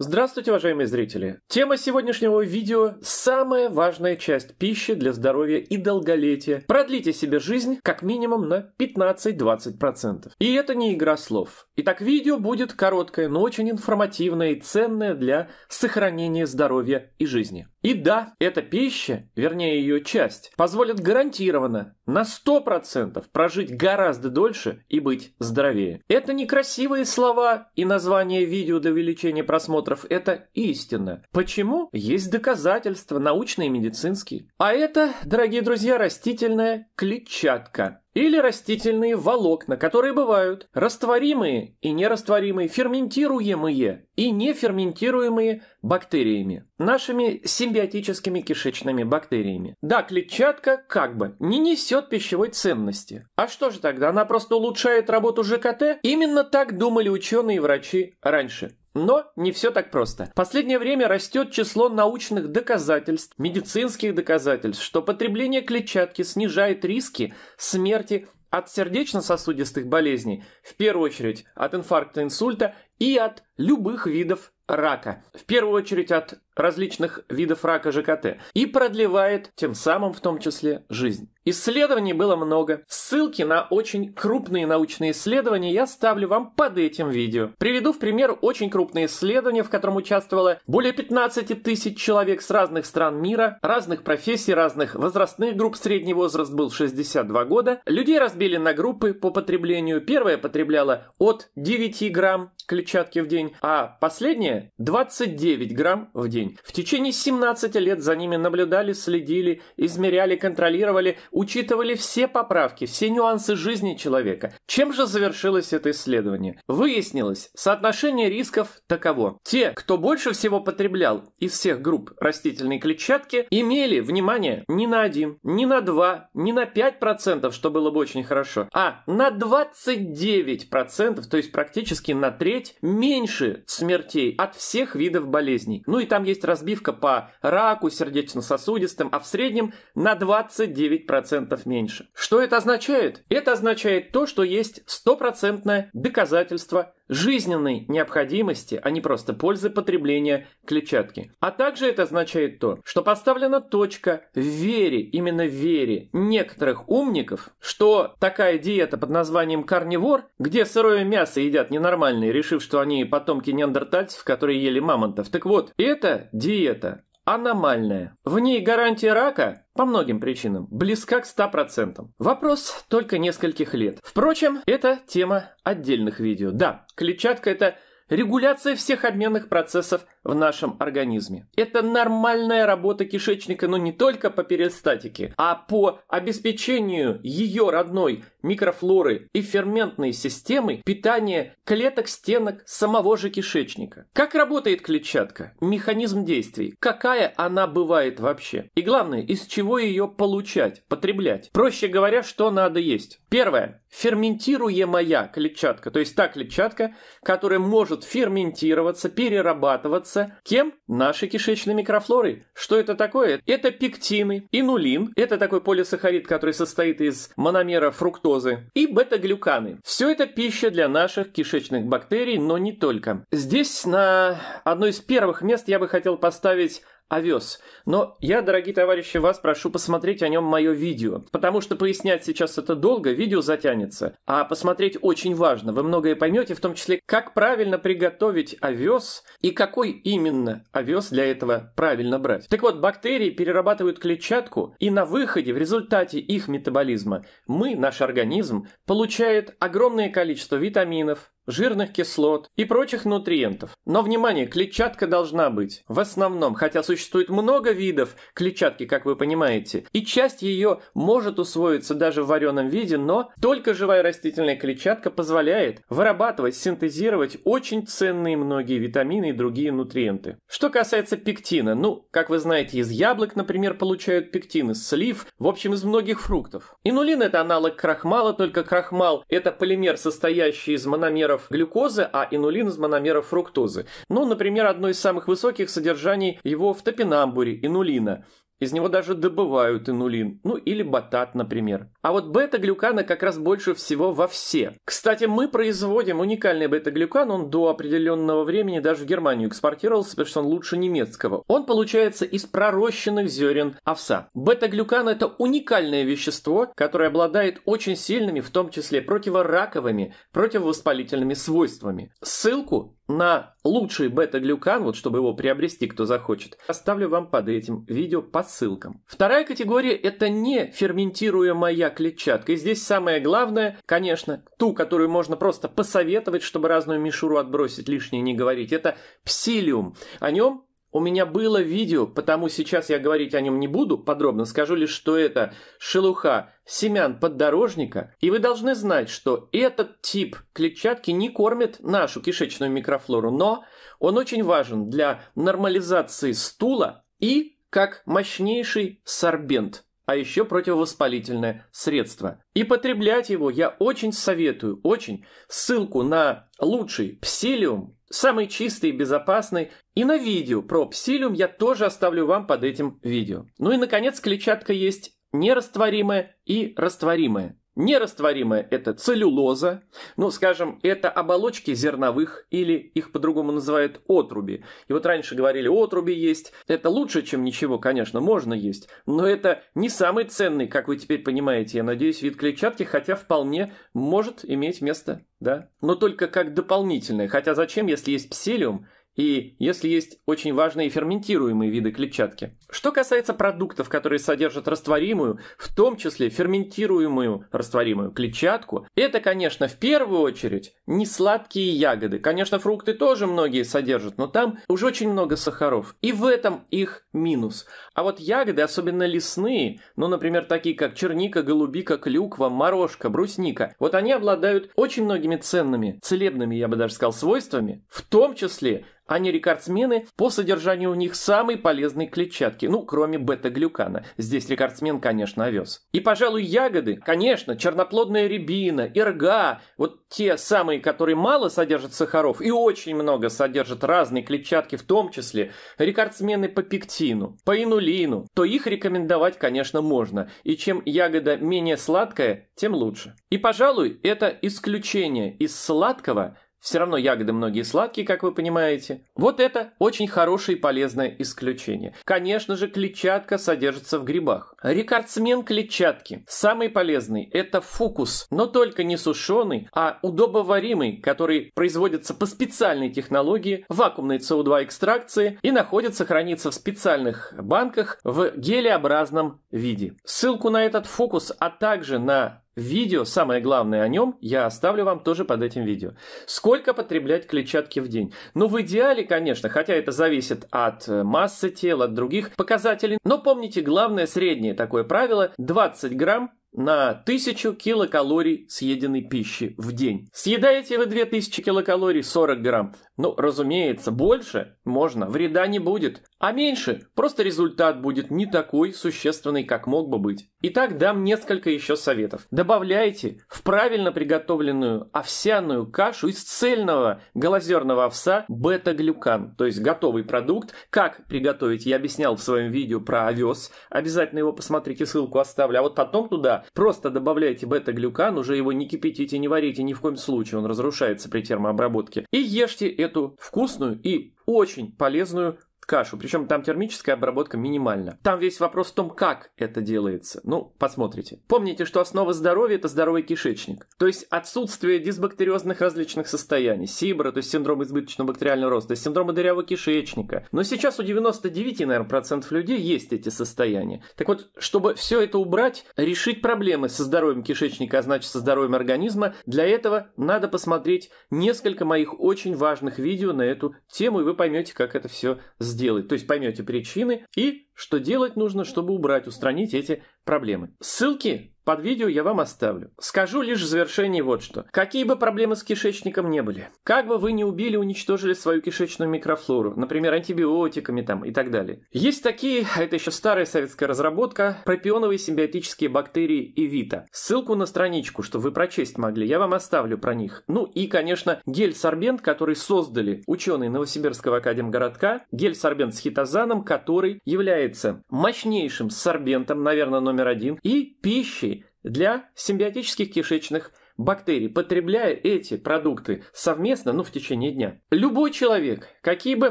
Здравствуйте, уважаемые зрители! Тема сегодняшнего видео – самая важная часть пищи для здоровья и долголетия. Продлите себе жизнь как минимум на 15-20%. И это не игра слов. Итак, видео будет короткое, но очень информативное и ценное для сохранения здоровья и жизни. И да, эта пища, вернее ее часть, позволит гарантированно на 100% прожить гораздо дольше и быть здоровее. Это не красивые слова и название видео для увеличения просмотра осмотров – это истина. Почему? Есть доказательства, научные и медицинские. А это, дорогие друзья, растительная клетчатка или растительные волокна, которые бывают растворимые и нерастворимые, ферментируемые и неферментируемые бактериями, нашими симбиотическими кишечными бактериями. Да, клетчатка как бы не несет пищевой ценности. А что же тогда, она просто улучшает работу ЖКТ? Именно так думали ученые и врачи раньше. Но не все так просто. В последнее время растет число научных доказательств, медицинских доказательств, что потребление клетчатки снижает риски смерти от сердечно-сосудистых болезней, в первую очередь от инфаркта инсульта и от любых видов рака, в первую очередь от различных видов рака ЖКТ, и продлевает тем самым в том числе жизнь. Исследований было много. Ссылки на очень крупные научные исследования я ставлю вам под этим видео. Приведу в пример очень крупное исследование, в котором участвовало более 15 тысяч человек с разных стран мира, разных профессий, разных возрастных групп, средний возраст был 62 года. Людей разбили на группы по потреблению. Первая потребляла от 9 грамм клетчатки в день, а последнее 29 грамм в день. В течение 17 лет за ними наблюдали, следили, измеряли, контролировали, учитывали все поправки, все нюансы жизни человека. Чем же завершилось это исследование? Выяснилось, соотношение рисков таково. Те, кто больше всего потреблял из всех групп растительной клетчатки, имели, внимание, не на 1, не на 2, не на 5%, что было бы очень хорошо, а на 29%, процентов, то есть практически на треть треть меньше смертей от всех видов болезней. Ну и там есть разбивка по раку, сердечно-сосудистым, а в среднем на 29% меньше. Что это означает? Это означает то, что есть стопроцентное доказательство жизненной необходимости, а не просто пользы потребления клетчатки. А также это означает то, что поставлена точка в вере, именно в вере некоторых умников, что такая диета под названием карнивор, где сырое мясо едят ненормальные, решив, что они потомки неандертальцев, которые ели мамонтов. Так вот, эта диета, аномальная. В ней гарантия рака, по многим причинам, близка к 100%. Вопрос только нескольких лет. Впрочем, это тема отдельных видео. Да, клетчатка – это регуляция всех обменных процессов – в нашем организме. Это нормальная работа кишечника, но не только по перистатике, а по обеспечению ее родной микрофлоры и ферментной системы питания клеток стенок самого же кишечника. Как работает клетчатка? Механизм действий. Какая она бывает вообще? И главное, из чего ее получать, потреблять? Проще говоря, что надо есть. Первое. Ферментируемая клетчатка, то есть та клетчатка, которая может ферментироваться, перерабатываться, является кем? Нашей кишечной микрофлорой. Что это такое? Это пектины, инулин, это такой полисахарид, который состоит из мономера фруктозы, и бета-глюканы. Все это пища для наших кишечных бактерий, но не только. Здесь на одно из первых мест я бы хотел поставить овес. Но я, дорогие товарищи, вас прошу посмотреть о нем мое видео, потому что пояснять сейчас это долго, видео затянется, а посмотреть очень важно, вы многое поймете, в том числе, как правильно приготовить овес и какой именно овес для этого правильно брать. Так вот, бактерии перерабатывают клетчатку, и на выходе, в результате их метаболизма, мы, наш организм, получает огромное количество витаминов, жирных кислот и прочих нутриентов. Но, внимание, клетчатка должна быть. В основном, хотя существует много видов клетчатки, как вы понимаете, и часть ее может усвоиться даже в вареном виде, но только живая растительная клетчатка позволяет вырабатывать, синтезировать очень ценные многие витамины и другие нутриенты. Что касается пектина, ну, как вы знаете, из яблок, например, получают пектин, из слив, в общем, из многих фруктов. Инулин – это аналог крахмала, только крахмал – это полимер, состоящий из мономеров мономеров глюкозы, а инулин из мономеров фруктозы. Ну, например, одно из самых высоких содержаний его в топинамбуре, инулина. Из него даже добывают инулин, ну или батат, например. А вот бета-глюкана как раз больше всего во все. Кстати, мы производим уникальный бета-глюкан, он до определенного времени даже в Германию экспортировался, потому что он лучше немецкого. Он получается из пророщенных зерен овса. Бета-глюкан это уникальное вещество, которое обладает очень сильными, в том числе противораковыми, противовоспалительными свойствами. Ссылку на лучший бета-глюкан, вот чтобы его приобрести, кто захочет, оставлю вам под этим видео по ссылкам. Вторая категория – это не ферментируемая клетчатка. И здесь самое главное, конечно, ту, которую можно просто посоветовать, чтобы разную мишуру отбросить, лишнее не говорить, это псилиум. О нем у меня было видео, потому сейчас я говорить о нем не буду, подробно скажу лишь, что это шелуха семян поддорожника, и вы должны знать, что этот тип клетчатки не кормит нашу кишечную микрофлору, но он очень важен для нормализации стула и как мощнейший сорбент – а еще противовоспалительное средство. И потреблять его я очень советую, очень. Ссылку на лучший псилиум самый чистый и безопасный. И на видео про псилиум я тоже оставлю вам под этим видео. Ну и, наконец, клетчатка есть нерастворимая и растворимая. Нерастворимая – это целлюлоза, ну, скажем, это оболочки зерновых или их по-другому называют отруби. И вот раньше говорили, отруби есть, это лучше, чем ничего, конечно, можно есть, но это не самый ценный, как вы теперь понимаете, я надеюсь, вид клетчатки, хотя вполне может иметь место, да. Но только как дополнительное, хотя зачем, если есть пселиум – и если есть очень важные ферментируемые виды клетчатки. Что касается продуктов, которые содержат растворимую, в том числе ферментируемую растворимую клетчатку, это, конечно, в первую очередь не сладкие ягоды. Конечно, фрукты тоже многие содержат, но там уже очень много сахаров. И в этом их минус. А вот ягоды, особенно лесные, ну, например, такие как черника, голубика, клюква, морожка, брусника, вот они обладают очень многими ценными, целебными, я бы даже сказал, свойствами, в том числе они рекордсмены по содержанию у них самой полезной клетчатки, ну, кроме бета-глюкана. Здесь рекордсмен, конечно, овес. И, пожалуй, ягоды, конечно, черноплодная рябина, ирга, вот те самые, которые мало содержат сахаров и очень много содержат разной клетчатки, в том числе рекордсмены по пектину, по инулину, то их рекомендовать, конечно, можно. И чем ягода менее сладкая, тем лучше. И, пожалуй, это исключение из сладкого – все равно ягоды многие сладкие, как вы понимаете. Вот это очень хорошее и полезное исключение. Конечно же, клетчатка содержится в грибах. Рекордсмен клетчатки. Самый полезный – это фукус, но только не сушеный, а удобоваримый, который производится по специальной технологии вакуумной СО2 экстракции и находится, хранится в специальных банках в гелеобразном виде. Ссылку на этот фокус, а также на Видео, самое главное о нем, я оставлю вам тоже под этим видео. Сколько потреблять клетчатки в день? Ну, в идеале, конечно, хотя это зависит от э, массы тела, от других показателей. Но помните, главное среднее такое правило – 20 грамм на 1000 килокалорий съеденной пищи в день. Съедаете вы 2000 килокалорий, 40 грамм. Ну, разумеется, больше можно, вреда не будет, а меньше просто результат будет не такой существенный, как мог бы быть. Итак, дам несколько еще советов. Добавляйте в правильно приготовленную овсяную кашу из цельного голозерного овса бета-глюкан, то есть готовый продукт. Как приготовить, я объяснял в своем видео про овес, обязательно его посмотрите, ссылку оставлю. А вот потом туда просто добавляйте бета-глюкан, уже его не кипятите, не варите ни в коем случае, он разрушается при термообработке. И ешьте эту вкусную и очень полезную кашу. Причем там термическая обработка минимальна. Там весь вопрос в том, как это делается. Ну, посмотрите. Помните, что основа здоровья – это здоровый кишечник. То есть отсутствие дисбактериозных различных состояний. Сибра, то есть синдром избыточного бактериального роста, синдром дырявого кишечника. Но сейчас у 99, наверное, процентов людей есть эти состояния. Так вот, чтобы все это убрать, решить проблемы со здоровьем кишечника, а значит со здоровьем организма, для этого надо посмотреть несколько моих очень важных видео на эту тему, и вы поймете, как это все сделано сделать, то есть поймете причины и что делать нужно, чтобы убрать, устранить эти проблемы. Ссылки под видео я вам оставлю. Скажу лишь в завершении вот что. Какие бы проблемы с кишечником не были, как бы вы ни убили, уничтожили свою кишечную микрофлору, например, антибиотиками там и так далее. Есть такие, а это еще старая советская разработка, пропионовые симбиотические бактерии и вита. Ссылку на страничку, чтобы вы прочесть могли, я вам оставлю про них. Ну и, конечно, гель-сорбент, который создали ученые Новосибирского академгородка, гель-сорбент с хитозаном, который является мощнейшим сорбентом, наверное, номер один, и пищей, для симбиотических кишечных бактерий, потребляя эти продукты совместно, ну, в течение дня. Любой человек, какие бы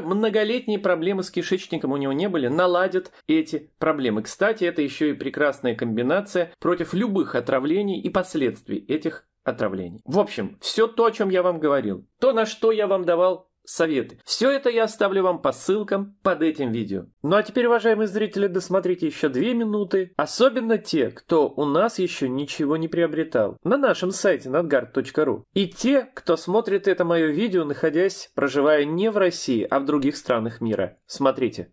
многолетние проблемы с кишечником у него не были, наладит эти проблемы. Кстати, это еще и прекрасная комбинация против любых отравлений и последствий этих отравлений. В общем, все то, о чем я вам говорил, то, на что я вам давал советы. Все это я оставлю вам по ссылкам под этим видео. Ну а теперь, уважаемые зрители, досмотрите еще две минуты, особенно те, кто у нас еще ничего не приобретал, на нашем сайте надгард.ру. И те, кто смотрит это мое видео, находясь, проживая не в России, а в других странах мира. Смотрите.